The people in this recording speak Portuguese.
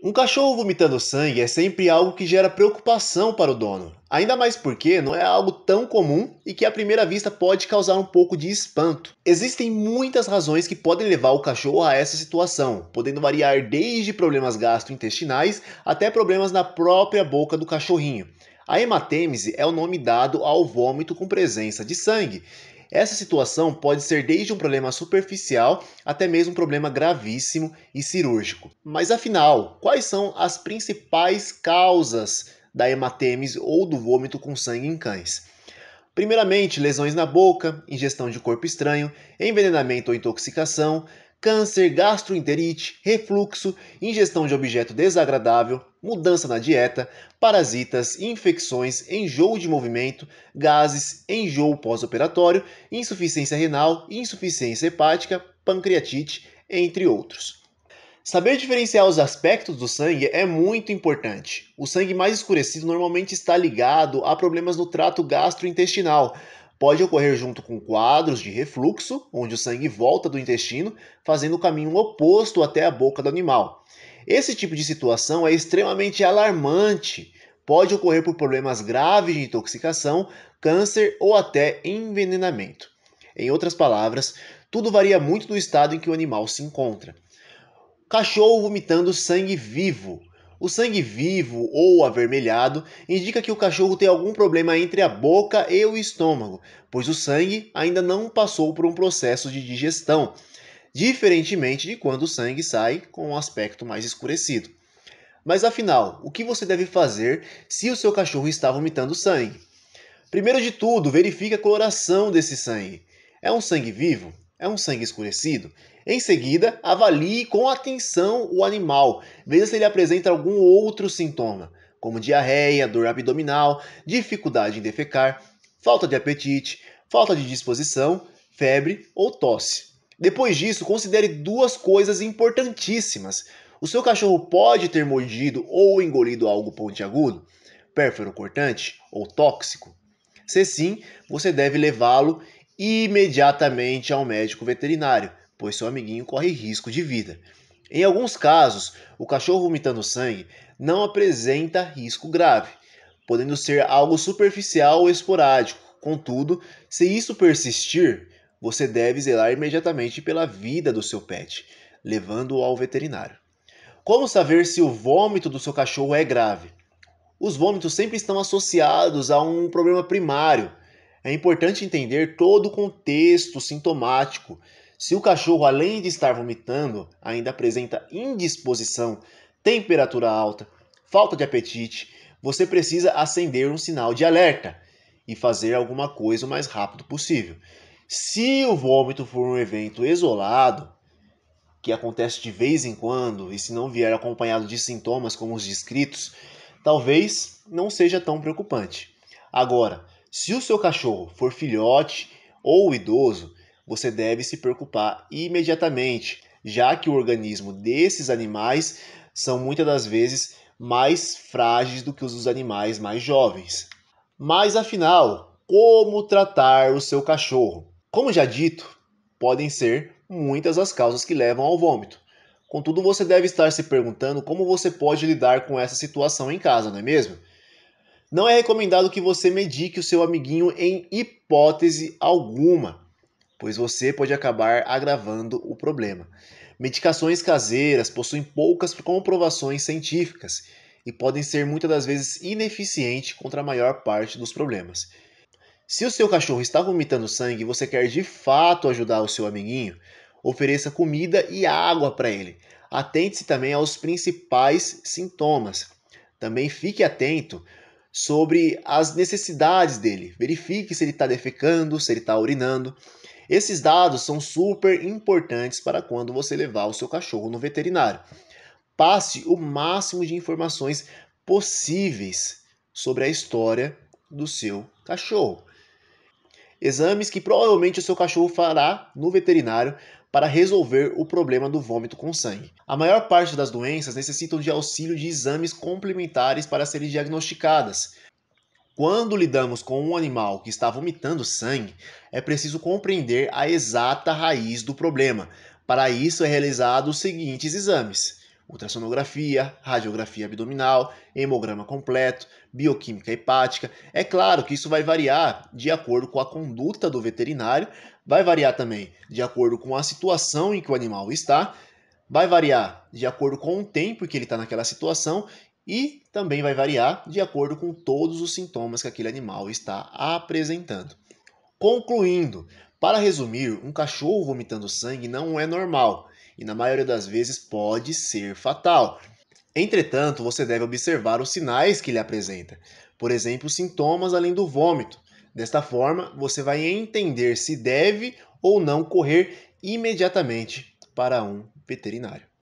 Um cachorro vomitando sangue é sempre algo que gera preocupação para o dono, ainda mais porque não é algo tão comum e que à primeira vista pode causar um pouco de espanto. Existem muitas razões que podem levar o cachorro a essa situação, podendo variar desde problemas gastrointestinais até problemas na própria boca do cachorrinho. A hematêmese é o nome dado ao vômito com presença de sangue, essa situação pode ser desde um problema superficial até mesmo um problema gravíssimo e cirúrgico. Mas afinal, quais são as principais causas da hematemes ou do vômito com sangue em cães? Primeiramente, lesões na boca, ingestão de corpo estranho, envenenamento ou intoxicação, câncer, gastroenterite, refluxo, ingestão de objeto desagradável, mudança na dieta, parasitas, infecções, enjoo de movimento, gases, enjoo pós-operatório, insuficiência renal, insuficiência hepática, pancreatite, entre outros. Saber diferenciar os aspectos do sangue é muito importante. O sangue mais escurecido normalmente está ligado a problemas no trato gastrointestinal, Pode ocorrer junto com quadros de refluxo, onde o sangue volta do intestino, fazendo o caminho oposto até a boca do animal. Esse tipo de situação é extremamente alarmante. Pode ocorrer por problemas graves de intoxicação, câncer ou até envenenamento. Em outras palavras, tudo varia muito do estado em que o animal se encontra. Cachorro vomitando sangue vivo. O sangue vivo ou avermelhado indica que o cachorro tem algum problema entre a boca e o estômago, pois o sangue ainda não passou por um processo de digestão, diferentemente de quando o sangue sai com um aspecto mais escurecido. Mas afinal, o que você deve fazer se o seu cachorro está vomitando sangue? Primeiro de tudo, verifique a coloração desse sangue. É um sangue vivo? É um sangue escurecido? Em seguida, avalie com atenção o animal, veja se ele apresenta algum outro sintoma, como diarreia, dor abdominal, dificuldade em defecar, falta de apetite, falta de disposição, febre ou tosse. Depois disso, considere duas coisas importantíssimas. O seu cachorro pode ter mordido ou engolido algo pontiagudo, pérfero cortante ou tóxico? Se sim, você deve levá-lo imediatamente ao médico veterinário, pois seu amiguinho corre risco de vida. Em alguns casos, o cachorro vomitando sangue não apresenta risco grave, podendo ser algo superficial ou esporádico. Contudo, se isso persistir, você deve zelar imediatamente pela vida do seu pet, levando-o ao veterinário. Como saber se o vômito do seu cachorro é grave? Os vômitos sempre estão associados a um problema primário, é importante entender todo o contexto sintomático. Se o cachorro, além de estar vomitando, ainda apresenta indisposição, temperatura alta, falta de apetite, você precisa acender um sinal de alerta e fazer alguma coisa o mais rápido possível. Se o vômito for um evento isolado, que acontece de vez em quando, e se não vier acompanhado de sintomas como os descritos, talvez não seja tão preocupante. Agora, se o seu cachorro for filhote ou idoso, você deve se preocupar imediatamente, já que o organismo desses animais são muitas das vezes mais frágeis do que os dos animais mais jovens. Mas afinal, como tratar o seu cachorro? Como já dito, podem ser muitas as causas que levam ao vômito. Contudo, você deve estar se perguntando como você pode lidar com essa situação em casa, não é mesmo? Não é recomendado que você medique o seu amiguinho em hipótese alguma, pois você pode acabar agravando o problema. Medicações caseiras possuem poucas comprovações científicas e podem ser muitas das vezes ineficientes contra a maior parte dos problemas. Se o seu cachorro está vomitando sangue e você quer de fato ajudar o seu amiguinho, ofereça comida e água para ele. Atente-se também aos principais sintomas. Também fique atento sobre as necessidades dele. Verifique se ele está defecando, se ele está urinando. Esses dados são super importantes para quando você levar o seu cachorro no veterinário. Passe o máximo de informações possíveis sobre a história do seu cachorro. Exames que provavelmente o seu cachorro fará no veterinário para resolver o problema do vômito com sangue. A maior parte das doenças necessitam de auxílio de exames complementares para serem diagnosticadas. Quando lidamos com um animal que está vomitando sangue, é preciso compreender a exata raiz do problema. Para isso é realizado os seguintes exames: ultrassonografia, radiografia abdominal, hemograma completo, bioquímica hepática. É claro que isso vai variar de acordo com a conduta do veterinário, vai variar também de acordo com a situação em que o animal está, vai variar de acordo com o tempo que ele está naquela situação e também vai variar de acordo com todos os sintomas que aquele animal está apresentando. Concluindo, para resumir, um cachorro vomitando sangue não é normal e na maioria das vezes pode ser fatal. Entretanto, você deve observar os sinais que ele apresenta, por exemplo, sintomas além do vômito, Desta forma, você vai entender se deve ou não correr imediatamente para um veterinário.